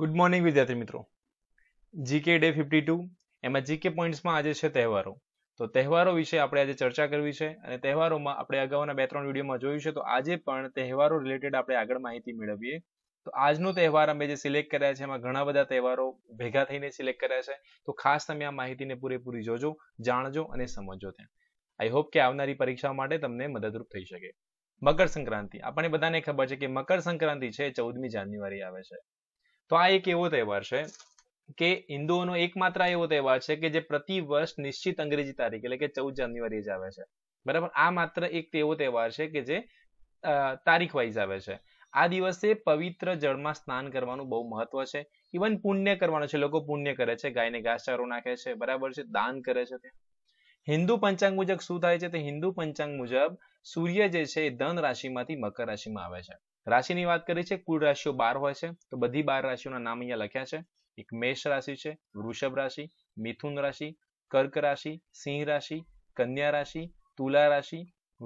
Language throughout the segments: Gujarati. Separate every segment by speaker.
Speaker 1: ગુડ મોર્નિંગ વિદ્યાર્થી મિત્રો જીકે ડે ફિફ્ટી ટુ એમાં જીકે પોઈન્ટ્સમાં આજે છે તહેવારો તો તહેવારો વિશે આપણે આજે ચર્ચા કરવી છે અને તહેવારોમાં આપણે અગાઉના બે ત્રણ વિડીયોમાં જોયું છે તો આજે પણ તહેવારો રિલેટેડ આપણે આગળ માહિતી મેળવીએ તો આજનો તહેવાર અમે જે સિલેક્ટ કર્યા છે એમાં ઘણા બધા તહેવારો ભેગા થઈને સિલેક્ટ કર્યા છે તો ખાસ તમે આ માહિતીને પૂરેપૂરી જોજો જાણજો અને સમજો ત્યાં આઈ હોપ કે આવનારી પરીક્ષા માટે તમને મદદરૂપ થઈ શકે મકર સંક્રાંતિ આપણને બધાને ખબર છે કે મકર સંક્રાંતિ છે ચૌદમી જાન્યુઆરી આવે છે તો આ એક એવો તહેવાર છે કે હિન્દુઓનો એકમાત્ર એવો તહેવાર છે કે જે પ્રતિ વર્ષ નિશ્ચિત અંગ્રેજી તારીખ એટલે કે ચૌદ જાન્યુઆરી જ આવે છે બરાબર આ માત્ર એક એવો તહેવાર છે કે જે તારીખ વાઇઝ આવે છે આ દિવસે પવિત્ર જળમાં સ્નાન કરવાનું બહુ મહત્વ છે ઇવન પુણ્ય કરવાનું છે લોકો પુણ્ય કરે છે ગાયને ઘાસચારો નાખે છે બરાબર છે દાન કરે છે હિન્દુ પંચાંગ મુજબ શું થાય છે તે હિન્દુ પંચાંગ મુજબ સૂર્ય જે છે એ ધન રાશિમાંથી મકર રાશિમાં આવે છે રાશિની વાત કરી છે કુલ રાશિઓ બાર હોય છે તો બધી બાર રાશિઓના નામ અહીંયા લખ્યા છે એક મેષ રાશિ છે વૃષભ રાશિ મિથુન રાશિ કર્ક રાશિ સિંહ રાશિ કન્યા રાશિ તુલા રાશિ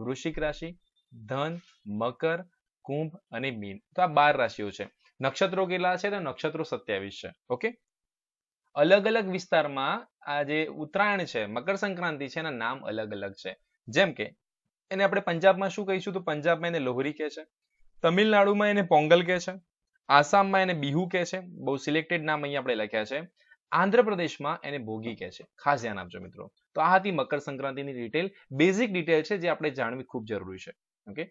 Speaker 1: વૃશિક રાશિ ધન મકર કુંભ અને મીન તો આ બાર રાશિઓ છે નક્ષત્રો કેટલા છે તો નક્ષત્રો સત્યાવીસ છે ઓકે અલગ અલગ વિસ્તારમાં આ જે ઉત્તરાયણ છે મકર સંક્રાંતિ છે એના નામ અલગ અલગ છે જેમ કે એને આપણે પંજાબમાં શું કહીશું તો પંજાબમાં એને લોહરી કહે છે તમિલનાડુમાં એને પોંગલ કહે છે આસામમાં એને બિહુ કહે છે બહુ સિલેક્ટેડ નામ અહીંયા આપણે લખ્યા છે આંધ્રપ્રદેશમાં એને ભોગી કહે છે ખાસ ધ્યાન આપજો મિત્રો તો આ હતી મકર સંક્રાંતિની ડિટેલ બેઝિક ડિટેલ છે જે આપણે જાણવી ખૂબ જરૂરી છે ઓકે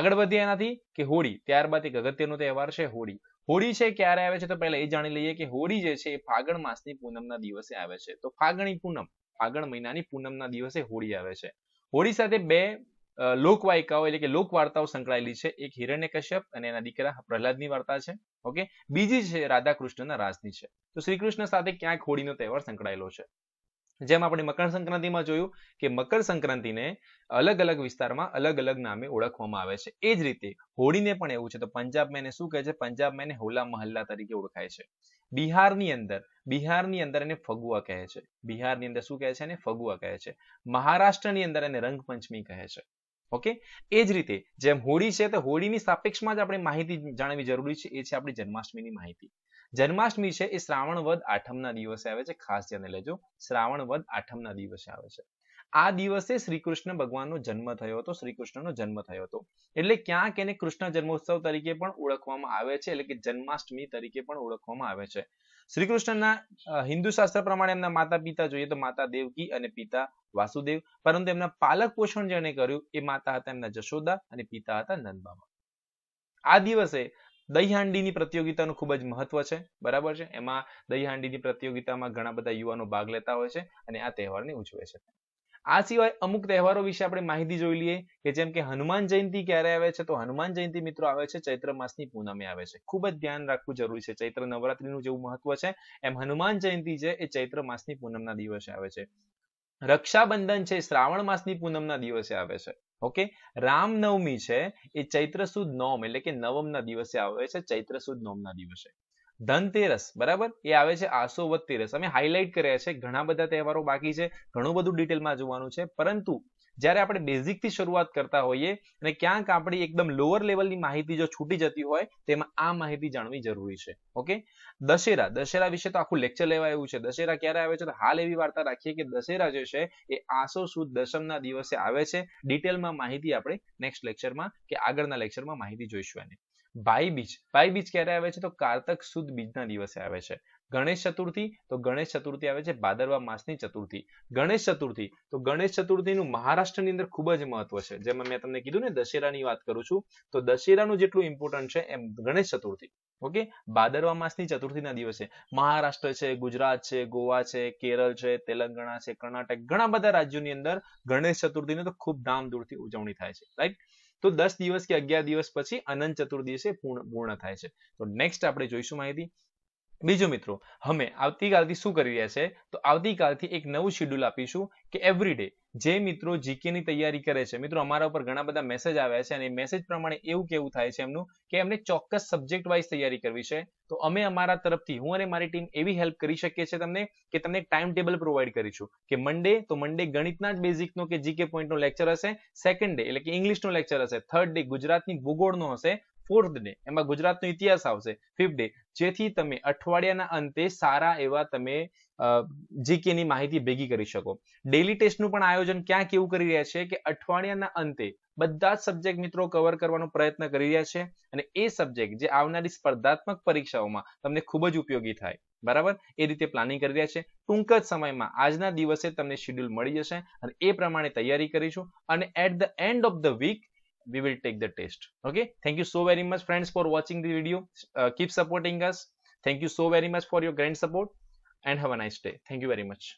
Speaker 1: આગળ વધીએ એનાથી કે હોળી ત્યારબાદ એક અગત્યનો તહેવાર છે હોળી હોળી છે ક્યારે આવે છે તો પહેલા એ જાણી લઈએ કે હોળી જે છે એ ફાગણ માસની પૂનમના દિવસે આવે છે તો ફાગણી પૂનમ ફાગણ મહિનાની પૂનમના દિવસે હોળી આવે છે હોળી સાથે બે લોકવાયકાઓ એટલે કે લોક વાર્તાઓ સંકળાયેલી છે એક હિરણ્ય કશ્યપ અને એના દીકરા પ્રહલાદની વાર્તા છે ઓકે બીજી છે રાધાકૃષ્ણના રાસની છે તો શ્રીકૃષ્ણ સાથે ક્યાંક હોળીનો તહેવાર સંકળાયેલો છે જેમ આપણે મકર સંક્રાંતિમાં જોયું કે મકર સંક્રાંતિને અલગ અલગ વિસ્તારમાં અલગ અલગ નામે ઓળખવામાં આવે છે એ જ રીતે હોળીને પણ એવું છે તો પંજાબમાં એને શું કહે છે પંજાબમાં એને હોલા મહલ્લા તરીકે ઓળખાય છે બિહારની અંદર બિહારની અંદર એને ફગુઆ કહે છે બિહારની અંદર શું કહે છે એને ફગુઆ કહે છે મહારાષ્ટ્રની અંદર એને રંગપંચમી કહે છે ઓકે એ જ રીતે જેમ હોળી છે તો હોળીની સાપેક્ષમાં જ આપણે માહિતી જાણવી જરૂરી છે એ છે આપણી જન્માષ્ટમીની માહિતી જન્માષ્ટમી છે એ શ્રાવણ વદ આઠમના દિવસે આવે છે ખાસ ધ્યાને લેજો શ્રાવણ વદ આઠમના દિવસે આવે છે આ દિવસે શ્રી કૃષ્ણ ભગવાનનો જન્મ થયો હતો શ્રી કૃષ્ણનો જન્મ થયો હતો એટલે ક્યાંક એને કૃષ્ણ જન્મોત્સવ તરીકે પણ ઓળખવામાં આવે છે એટલે કે જન્માષ્ટમી તરીકે પણ ઓળખવામાં આવે છે શ્રી હિન્દુ શાસ્ત્ર પ્રમાણે એમના માતા પિતા જોઈએ તો માતા દેવકી અને પિતા વાસુદેવ પરંતુ એમના પાલક પોષણ જેને કર્યું એ માતા હતા એમના જશોદા અને પિતા હતા નંદબાબા આ દિવસે દહીહાંડીની પ્રતિયોગિતાનું ખૂબ જ મહત્વ છે બરાબર છે એમાં દહીહાંડીની પ્રતિયોગિતામાં ઘણા બધા યુવાનો ભાગ લેતા હોય છે અને આ તહેવારને ઉજવે છે આ સિવાય અમુક તહેવારો વિશે આપણે માહિતી જોઈ લઈએ કે જેમ કે હનુમાન જયંતિ ક્યારે આવે છે તો હનુમાન જયંતિ મિત્રો આવે છે ચૈત્ર માસની પૂનમે આવે છે ખૂબ જ ધ્યાન રાખવું જરૂરી છે ચૈત્ર નવરાત્રીનું જેવું મહત્વ છે એમ હનુમાન જયંતિ છે એ ચૈત્ર માસની પૂનમના દિવસે આવે છે રક્ષાબંધન છે શ્રાવણ માસની પૂનમના દિવસે આવે છે ઓકે રામનવમી છે એ ચૈત્ર સુદ નોમ એટલે કે નવમના દિવસે આવે છે ચૈત્ર સુદ નોમના દિવસે ધનતેરસ બરાબર એ આવે છે આસો વદ અમે હાઇલાઇટ કર્યા છે ઘણા બધા તહેવારો બાકી છે ઘણું બધું ડિટેલમાં જોવાનું છે પરંતુ જ્યારે આપણે બેઝિકથી શરૂઆત કરતા હોઈએ અને ક્યાંક આપણી એકદમ લોઅર લેવલની માહિતી જો છૂટી જતી હોય તેમાં આ માહિતી જાણવી જરૂરી છે ઓકે દશેરા દશેરા વિશે તો આખું લેક્ચર લેવા એવું છે દશેરા ક્યારે આવે છે તો હાલ એવી વાર્તા રાખીએ કે દશેરા જે છે એ આસો સુદ દશમના દિવસે આવે છે ડિટેલમાં માહિતી આપણે નેક્સ્ટ લેક્ચરમાં કે આગળના લેક્ચરમાં માહિતી જોઈશું એની ભાઈ બીજ ભાઈ બીજ ક્યારે આવે છે તો કારતક સુદ બીજના દિવસે આવે છે ગણેશ ચતુર્થી તો ગણેશ ચતુર્થી આવે છે ભાદરવા માસની ચતુર્થી ગણેશ ચતુર્થી તો ગણેશ ચતુર્થીનું મહારાષ્ટ્રની અંદર ખૂબ જ મહત્વ છે જેમાં મેં તમને કીધું ને દશેરાની વાત કરું છું તો દશેરાનું જેટલું ઇમ્પોર્ટન્ટ છે એમ ગણેશ ચતુર્થી ઓકે ભાદરવા માસની ચતુર્થીના દિવસે મહારાષ્ટ્ર છે ગુજરાત છે ગોવા છે કેરળ છે તેલંગાણા છે કર્ણાટક ઘણા બધા રાજ્યોની અંદર ગણેશ ચતુર્થીની તો ખૂબ ધામધૂળથી ઉજવણી થાય છે રાઈટ તો દસ દિવસ કે અગિયાર દિવસ પછી અનંત ચતુર્દશી પૂર્ણ પૂર્ણ થાય છે તો next આપણે જોઈશું માહિતી બીજો મિત્રો અમે આવતીકાલથી શું કરી રહ્યા છે તો આવતીકાલથી એક નવું શેડ્યુલ આપીશું કે એવરીડે જે મિત્રો જીકેની તૈયારી કરે છે મિત્રો અમારા ઉપર ઘણા બધા મેસેજ આવ્યા છે અને મેસેજ પ્રમાણે એવું કેવું થાય છે એમનું કે એમને ચોક્કસ સબ્જેક્ટ વાઇઝ તૈયારી કરવી છે તો અમે અમારા તરફથી હું અને મારી ટીમ એવી હેલ્પ કરી શકીએ છીએ તમને કે તમને ટાઈમ ટેબલ પ્રોવાઈડ કરીશું કે મંડે તો મંડે ગણિતના જ બેઝિકનો કે જીકે પોઈન્ટનો લેક્ચર હશે સેકન્ડ ડે એટલે કે ઇંગ્લિશનો લેક્ચર હશે થર્ડ ડે ગુજરાતની ભૂગોળનો હશે ફોર્થ ડે એમાં ગુજરાતનો ઇતિહાસ આવશે ફિફ્થ ડે જેથી તમે અઠવાડિયાના અંતે સારા એવા તમે જીકે માહિતી ભેગી કરી શકો ડેલી ટેસ્ટનું પણ આયોજન ક્યાં કેવું કરી રહ્યા છે કે અઠવાડિયાના અંતે બધા જ સબ્જેક્ટ મિત્રો કવર કરવાનો પ્રયત્ન કરી રહ્યા છે અને એ સબ્જેક્ટ જે આવનારી સ્પર્ધાત્મક પરીક્ષાઓમાં તમને ખૂબ જ ઉપયોગી થાય બરાબર એ રીતે પ્લાનિંગ કરી રહ્યા છે ટૂંક જ સમયમાં આજના દિવસે તમને શેડ્યુલ મળી જશે અને એ પ્રમાણે તૈયારી કરીશું અને at the end of the week we will take the test okay thank you so very much friends for watching the video uh, keep supporting us thank you so very much for your grand support and have a nice day thank you very much